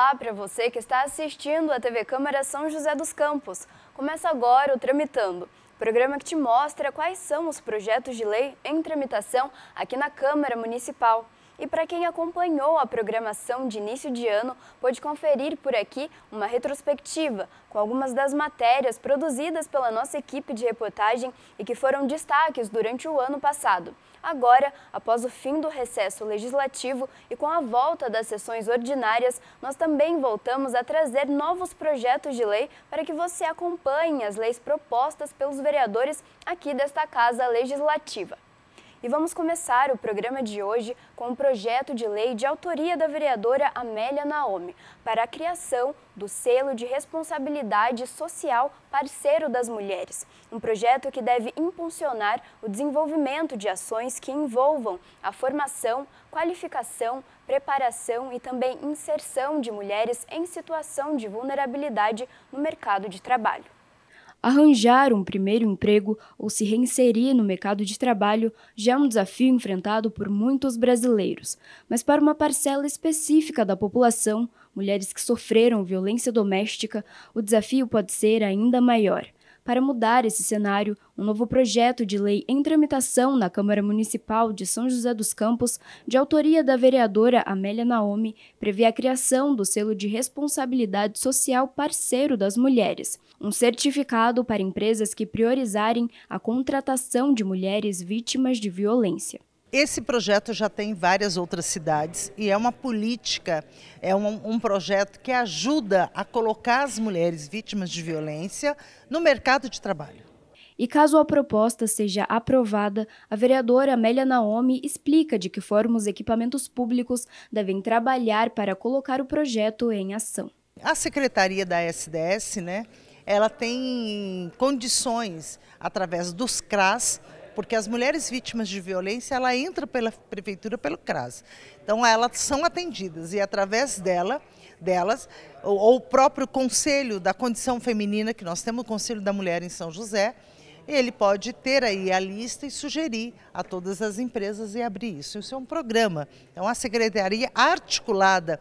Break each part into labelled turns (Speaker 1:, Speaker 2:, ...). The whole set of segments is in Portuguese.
Speaker 1: Olá para você que está assistindo a TV Câmara São José dos Campos. Começa agora o Tramitando, programa que te mostra quais são os projetos de lei em tramitação aqui na Câmara Municipal. E para quem acompanhou a programação de início de ano, pode conferir por aqui uma retrospectiva com algumas das matérias produzidas pela nossa equipe de reportagem e que foram destaques durante o ano passado. Agora, após o fim do recesso legislativo e com a volta das sessões ordinárias, nós também voltamos a trazer novos projetos de lei para que você acompanhe as leis propostas pelos vereadores aqui desta Casa Legislativa. E vamos começar o programa de hoje com um projeto de lei de autoria da vereadora Amélia Naomi para a criação do selo de responsabilidade social parceiro das mulheres. Um projeto que deve impulsionar o desenvolvimento de ações que envolvam a formação, qualificação, preparação e também inserção de mulheres em situação de vulnerabilidade no mercado de trabalho. Arranjar um primeiro emprego ou se reinserir no mercado de trabalho já é um desafio enfrentado por muitos brasileiros, mas para uma parcela específica da população, mulheres que sofreram violência doméstica, o desafio pode ser ainda maior. Para mudar esse cenário, um novo projeto de lei em tramitação na Câmara Municipal de São José dos Campos, de autoria da vereadora Amélia Naomi, prevê a criação do selo de responsabilidade social parceiro das mulheres, um certificado para empresas que priorizarem a contratação de
Speaker 2: mulheres vítimas de violência. Esse projeto já tem várias outras cidades e é uma política, é um, um, projeto que ajuda a colocar as mulheres vítimas de violência no mercado de trabalho. E caso a proposta seja
Speaker 1: aprovada, a vereadora Amélia Naomi explica de que forma os equipamentos públicos devem trabalhar para colocar o projeto em ação.
Speaker 2: A secretaria da SDS, né, ela tem condições, através dos CRAS, porque as mulheres vítimas de violência, ela entra pela prefeitura pelo CRAS. Então elas são atendidas e através dela, delas, ou, ou o próprio conselho da condição feminina que nós temos, o Conselho da Mulher em São José, ele pode ter aí a lista e sugerir a todas as empresas e abrir isso. Isso é um programa, é uma secretaria articulada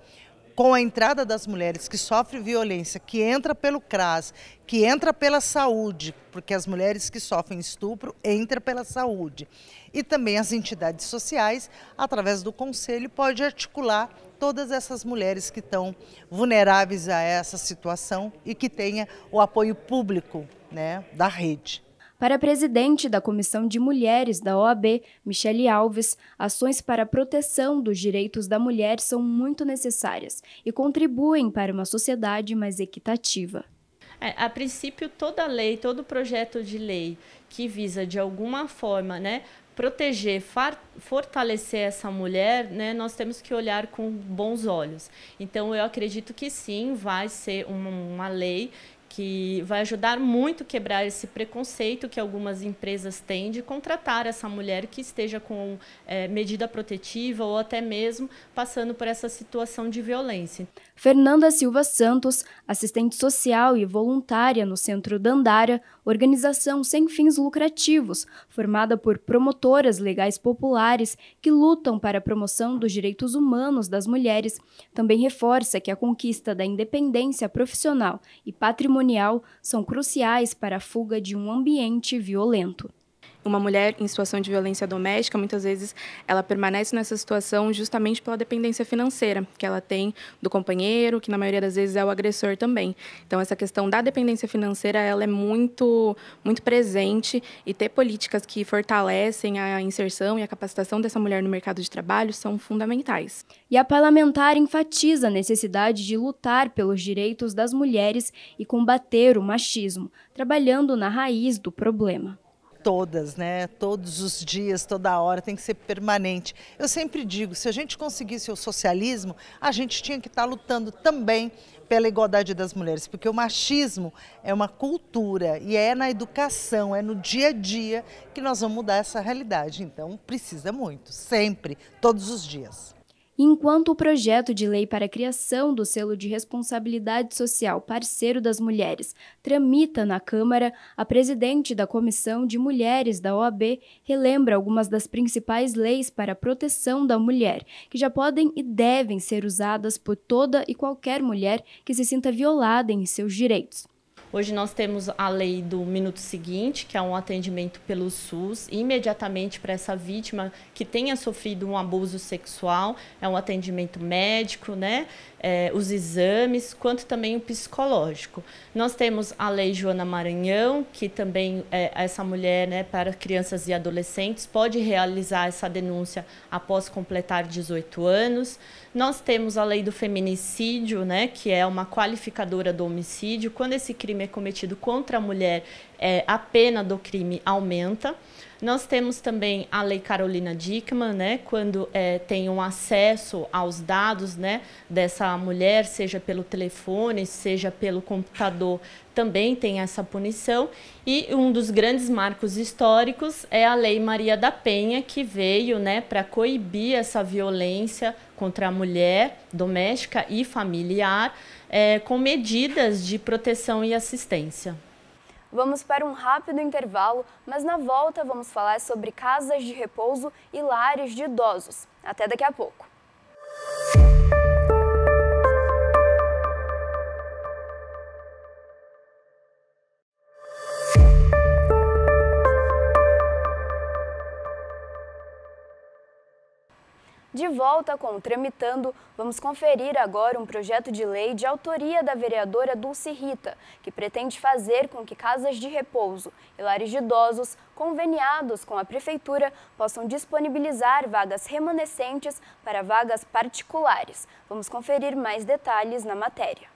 Speaker 2: com a entrada das mulheres que sofrem violência, que entra pelo CRAS, que entra pela saúde, porque as mulheres que sofrem estupro entram pela saúde. E também as entidades sociais, através do conselho, pode articular todas essas mulheres que estão vulneráveis a essa situação e que tenha o apoio público né, da rede. Para a presidente da Comissão de
Speaker 1: Mulheres da OAB, Michele Alves, ações para a proteção dos direitos da mulher são muito necessárias e contribuem para uma sociedade mais equitativa.
Speaker 3: É, a princípio, toda lei, todo projeto de lei que visa, de alguma forma, né, proteger, fortalecer essa mulher, né, nós temos que olhar com bons olhos. Então, eu acredito que sim, vai ser uma, uma lei que vai ajudar muito a quebrar esse preconceito que algumas empresas têm de contratar essa mulher que esteja com é, medida protetiva ou até mesmo passando por essa situação de violência.
Speaker 1: Fernanda Silva Santos, assistente social e voluntária no Centro Dandara, organização sem fins lucrativos, formada por promotoras legais populares que lutam para a promoção dos direitos humanos das mulheres, também reforça que a conquista da independência profissional e patrimonial são cruciais para a fuga de um ambiente violento uma mulher em situação de violência doméstica, muitas vezes ela permanece nessa situação justamente pela dependência financeira que ela tem do companheiro, que na maioria das vezes é o agressor também. Então essa questão da dependência financeira, ela é muito muito presente e ter políticas que fortalecem a inserção e a capacitação dessa mulher no mercado de trabalho são fundamentais. E a parlamentar enfatiza a necessidade de lutar pelos direitos das mulheres e combater o machismo, trabalhando na raiz do problema
Speaker 2: todas, né? Todos os dias, toda hora, tem que ser permanente. Eu sempre digo, se a gente conseguisse o socialismo, a gente tinha que estar tá lutando também pela igualdade das mulheres, porque o machismo é uma cultura e é na educação, é no dia a dia que nós vamos mudar essa realidade. Então, precisa muito, sempre, todos os dias enquanto
Speaker 1: o projeto de lei para a criação do selo de responsabilidade social parceiro das mulheres tramita na Câmara, a presidente da Comissão de Mulheres da OAB relembra algumas das principais leis para a proteção da mulher, que já podem e devem ser usadas por toda e qualquer mulher que se sinta violada em seus direitos.
Speaker 3: Hoje nós temos a lei do minuto seguinte, que é um atendimento pelo SUS, imediatamente para essa vítima que tenha sofrido um abuso sexual, é um atendimento médico, né? É, os exames, quanto também o psicológico. Nós temos a lei Joana Maranhão, que também é, essa mulher, né, para crianças e adolescentes, pode realizar essa denúncia após completar 18 anos. Nós temos a lei do feminicídio, né, que é uma qualificadora do homicídio, quando esse crime crime é cometido contra a mulher, é, a pena do crime aumenta. Nós temos também a Lei Carolina Dickmann, né, quando é, tem um acesso aos dados né, dessa mulher, seja pelo telefone, seja pelo computador, também tem essa punição. E um dos grandes marcos históricos é a Lei Maria da Penha, que veio né, para coibir essa violência contra a mulher doméstica e familiar, é, com medidas de proteção e assistência.
Speaker 1: Vamos para um rápido intervalo, mas na volta vamos falar sobre casas de repouso e lares de idosos. Até daqui a pouco. De volta com o Tramitando, vamos conferir agora um projeto de lei de autoria da vereadora Dulce Rita, que pretende fazer com que casas de repouso e lares de idosos conveniados com a Prefeitura possam disponibilizar vagas remanescentes para vagas particulares. Vamos conferir mais detalhes na matéria.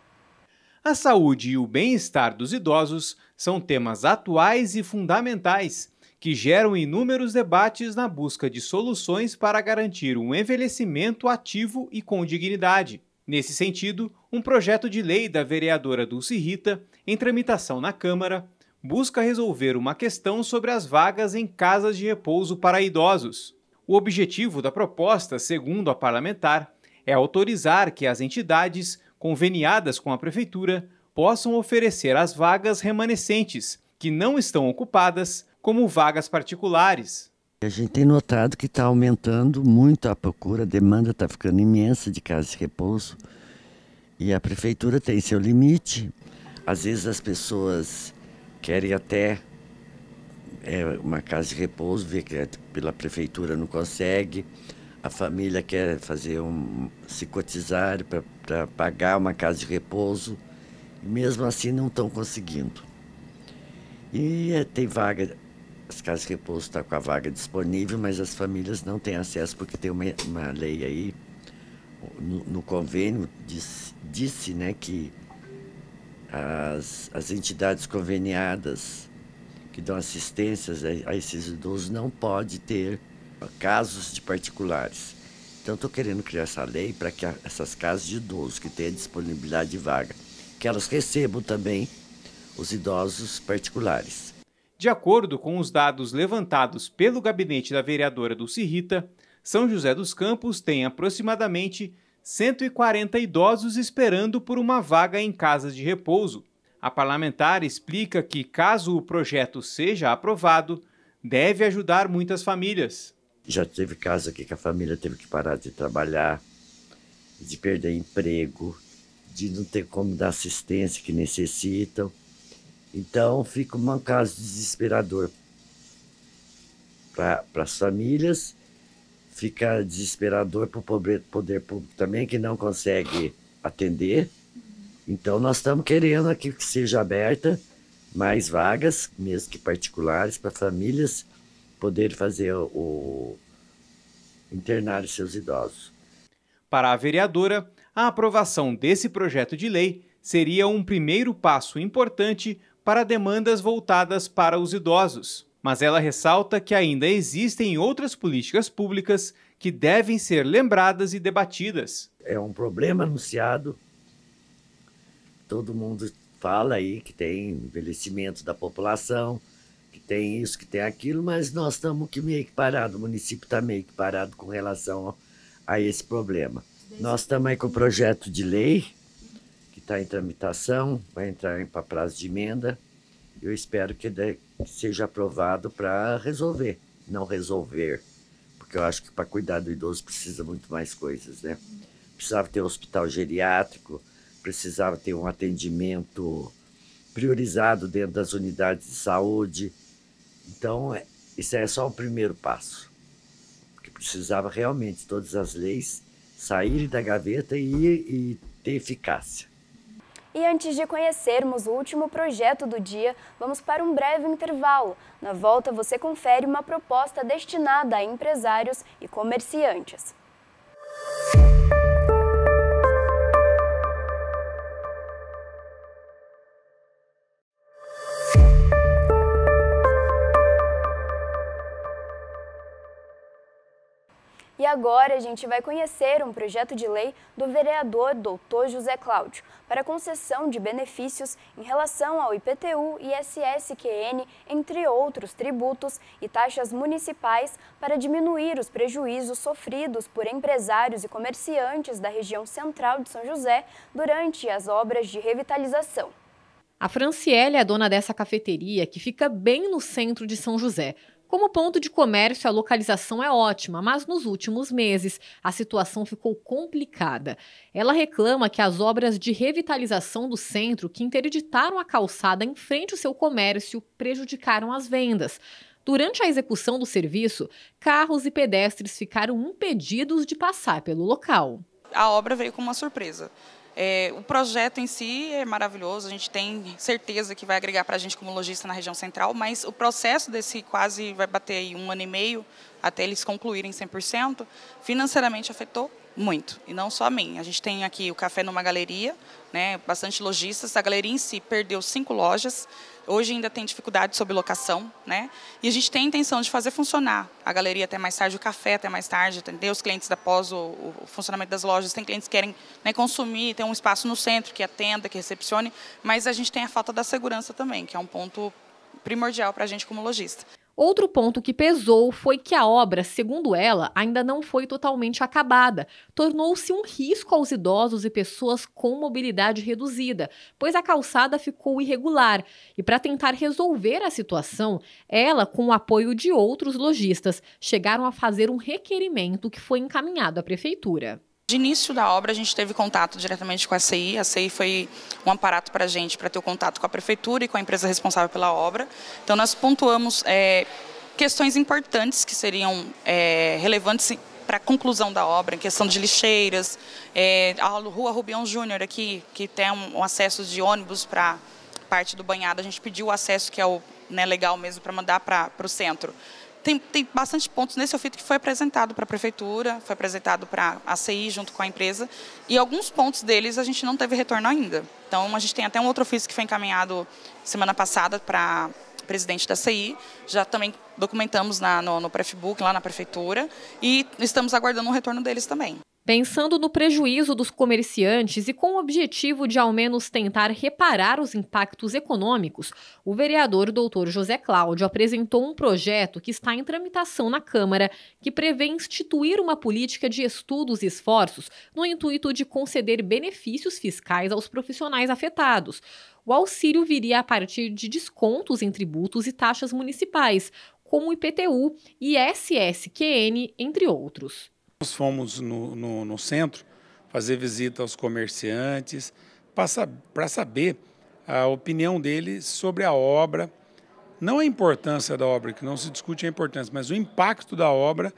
Speaker 4: A saúde e o bem-estar dos idosos são temas atuais e fundamentais que geram inúmeros debates na busca de soluções para garantir um envelhecimento ativo e com dignidade. Nesse sentido, um projeto de lei da vereadora Dulce Rita, em tramitação na Câmara, busca resolver uma questão sobre as vagas em casas de repouso para idosos. O objetivo da proposta, segundo a parlamentar, é autorizar que as entidades conveniadas com a prefeitura possam oferecer as vagas remanescentes que não estão ocupadas como vagas particulares.
Speaker 5: A gente tem notado que está aumentando muito a procura, a demanda está ficando imensa de casas de repouso e a prefeitura tem seu limite. Às vezes as pessoas querem até é, uma casa de repouso, vê que é pela prefeitura não consegue, a família quer fazer um se cotizar para pagar uma casa de repouso e mesmo assim não estão conseguindo. E é, tem vaga as casas de repouso estão tá com a vaga disponível, mas as famílias não têm acesso porque tem uma, uma lei aí no, no convênio disse, disse, né, que as, as entidades conveniadas que dão assistências a, a esses idosos não pode ter casos de particulares. Então, estou querendo criar essa lei para que a, essas casas de idosos que têm disponibilidade de vaga, que elas recebam também
Speaker 4: os idosos particulares. De acordo com os dados levantados pelo gabinete da vereadora Dulce Rita, São José dos Campos tem aproximadamente 140 idosos esperando por uma vaga em casas de repouso. A parlamentar explica que, caso o projeto seja aprovado, deve ajudar muitas famílias.
Speaker 5: Já teve casos aqui que a família teve que parar de trabalhar, de perder emprego, de não ter como dar assistência que necessitam. Então fica um caso desesperador para as famílias, fica desesperador para o poder público também, que não consegue atender. Então nós estamos querendo aqui que seja aberta mais vagas, mesmo que particulares, para famílias poderem
Speaker 4: fazer o, o internar seus idosos. Para a vereadora, a aprovação desse projeto de lei seria um primeiro passo importante para demandas voltadas para os idosos. Mas ela ressalta que ainda existem outras políticas públicas que devem ser lembradas e debatidas. É um problema anunciado. Todo mundo fala aí
Speaker 5: que tem envelhecimento da população, que tem isso, que tem aquilo, mas nós estamos que meio que parado, o município está meio que parado com relação a esse problema. Nós estamos aí com o projeto de lei está em tramitação, vai entrar para prazo de emenda. Eu espero que seja aprovado para resolver, não resolver, porque eu acho que para cuidar do idoso precisa muito mais coisas, né? Precisava ter um hospital geriátrico, precisava ter um atendimento priorizado dentro das unidades de saúde. Então, é, isso é só o primeiro passo, que precisava realmente todas as leis saírem da gaveta e, e ter eficácia.
Speaker 1: E antes de conhecermos o último projeto do dia, vamos para um breve intervalo. Na volta, você confere uma proposta destinada a empresários e comerciantes. Música agora a gente vai conhecer um projeto de lei do vereador Dr. José Cláudio para concessão de benefícios em relação ao IPTU, ISSQN, entre outros tributos e taxas municipais para diminuir os prejuízos sofridos por empresários e comerciantes da região central de São José durante as obras de revitalização.
Speaker 6: A Franciele é dona dessa cafeteria que fica bem no centro de São José. Como ponto de comércio, a localização é ótima, mas nos últimos meses a situação ficou complicada. Ela reclama que as obras de revitalização do centro, que interditaram a calçada em frente ao seu comércio, prejudicaram as vendas. Durante a execução do serviço, carros e pedestres ficaram impedidos de passar pelo local.
Speaker 7: A obra veio com uma surpresa. É, o projeto em si é maravilhoso, a gente tem certeza que vai agregar para a gente como lojista na região central, mas o processo desse quase vai bater aí um ano e meio, até eles concluírem 100%, financeiramente afetou muito, e não só a mim. A gente tem aqui o café numa galeria, né, bastante lojistas. A galeria em si perdeu cinco lojas, hoje ainda tem dificuldade sobre locação, né? E a gente tem a intenção de fazer funcionar a galeria até mais tarde, o café até mais tarde, atender os clientes após o, o, funcionamento das lojas. Tem clientes que querem né, consumir, tem um espaço no centro que atenda, que recepcione, mas a gente tem a falta da segurança também, que é um ponto primordial para a gente como lojista.
Speaker 6: Outro ponto que pesou foi que a obra, segundo ela, ainda não foi totalmente acabada. Tornou-se um risco aos idosos e pessoas com mobilidade reduzida, pois a calçada ficou irregular. E para tentar resolver a situação, ela, com o apoio de outros lojistas, chegaram a fazer um requerimento que foi encaminhado à prefeitura. De início
Speaker 7: da obra, a gente teve contato diretamente com a CI. A CI foi um aparato para a gente, para ter o contato com a prefeitura e com a empresa responsável pela obra. Então, nós pontuamos é, questões importantes que seriam é, relevantes para a conclusão da obra, questão de lixeiras, é, a rua Rubião Júnior aqui, que tem um, um acesso de ônibus para parte do banhado, a gente pediu o acesso que é o né, legal mesmo para mandar para o centro tem, tem bastante pontos nesse ofício que foi apresentado para a prefeitura, foi apresentado para a CI junto com a empresa e alguns pontos deles a gente não teve retorno ainda. Então a gente tem até um outro ofício que foi encaminhado semana passada para presidente da CI, já também documentamos na, no, no Prefbook, lá na prefeitura, e estamos aguardando um retorno deles também.
Speaker 6: Pensando no prejuízo dos comerciantes e com o objetivo de ao menos tentar reparar os impactos econômicos, o vereador Dr. José Cláudio apresentou um projeto que está em tramitação na Câmara, que prevê instituir uma política de estudos e esforços no intuito de conceder benefícios fiscais aos profissionais afetados. O auxílio viria a partir de descontos em tributos e taxas municipais, como IPTU e SSQN, entre
Speaker 8: outros. Nós fomos no, no, no centro fazer visita aos comerciantes para saber a opinião deles sobre a obra, não a importância da obra, que não se discute a importância, mas o impacto da obra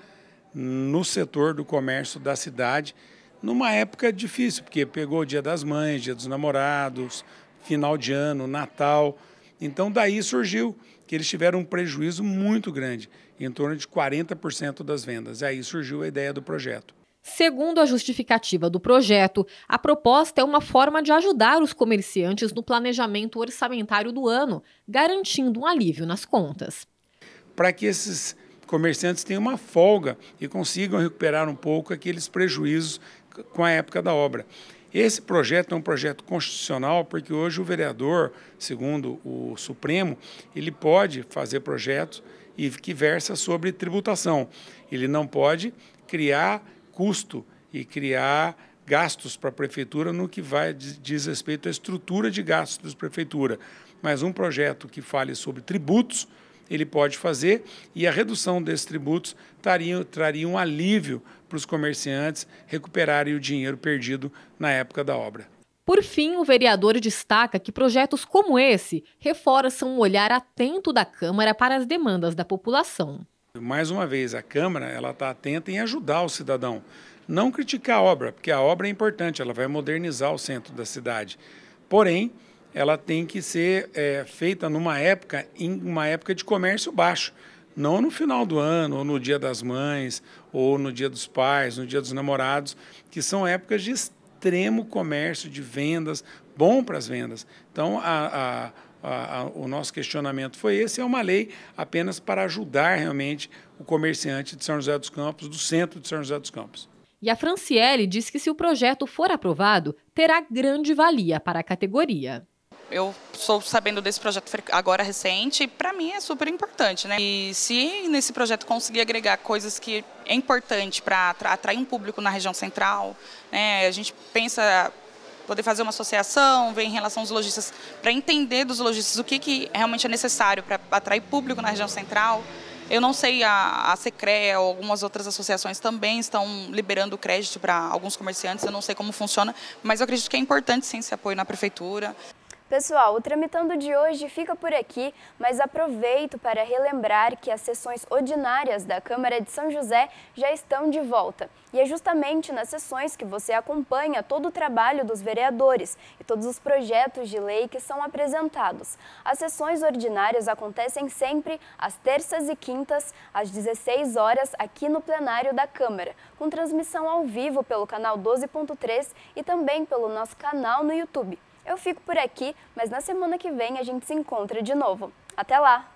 Speaker 8: no setor do comércio da cidade, numa época difícil, porque pegou o Dia das Mães, Dia dos Namorados, final de ano, Natal. Então daí surgiu que eles tiveram um prejuízo muito grande, em torno de 40% das vendas. Aí surgiu a ideia do projeto.
Speaker 6: Segundo a justificativa do projeto, a proposta é uma forma de ajudar os comerciantes no planejamento orçamentário do ano, garantindo um alívio nas contas.
Speaker 8: Para que esses comerciantes tenham uma folga e consigam recuperar um pouco aqueles prejuízos com a época da obra. Esse projeto é um projeto constitucional, porque hoje o vereador, segundo o Supremo, ele pode fazer projetos e que versa sobre tributação. Ele não pode criar custo e criar gastos para a prefeitura no que vai diz respeito à estrutura de gastos da prefeitura. Mas um projeto que fale sobre tributos ele pode fazer e a redução desses tributos traria, traria um alívio para os comerciantes recuperarem o dinheiro perdido na época da obra.
Speaker 6: Por fim, o vereador destaca que projetos como esse reforçam um olhar atento da Câmara para as demandas da população.
Speaker 8: Mais uma vez, a Câmara ela está atenta em ajudar o cidadão. Não criticar a obra, porque a obra é importante, ela vai modernizar o centro da cidade. Porém, ela tem que ser é, feita numa época, em uma época de comércio baixo. Não no final do ano, ou no dia das mães, ou no dia dos pais, no dia dos namorados, que são épocas de extremo comércio, de vendas, bom para as vendas. Então, a, a, a, o nosso questionamento foi esse: é uma lei apenas para ajudar realmente o comerciante de São José dos Campos, do centro de São José dos Campos.
Speaker 6: E a Franciele diz que se o projeto for aprovado, terá grande valia para a categoria
Speaker 8: eu sou sabendo
Speaker 7: desse projeto agora recente e para mim é super importante, né? E se nesse projeto conseguir agregar coisas que é importante para atrair um público na região central, né? A gente pensa poder fazer uma associação, ver em relação aos lojistas, para entender dos lojistas o que, que realmente é necessário para atrair público na região central. Eu não sei, a, a Secre ou algumas outras associações também estão liberando crédito para alguns comerciantes, eu não sei como funciona, mas eu acredito que é importante sim esse apoio na prefeitura.
Speaker 1: Pessoal, o Tramitando de hoje fica por aqui, mas aproveito para relembrar que as sessões ordinárias da Câmara de São José já estão de volta. E é justamente nas sessões que você acompanha todo o trabalho dos vereadores e todos os projetos de lei que são apresentados. As sessões ordinárias acontecem sempre às terças e quintas, às 16 horas, aqui no plenário da Câmara, com transmissão ao vivo pelo canal 12.3 e também pelo nosso canal no YouTube. Eu fico por aqui, mas na semana que vem a gente se encontra de novo. Até lá!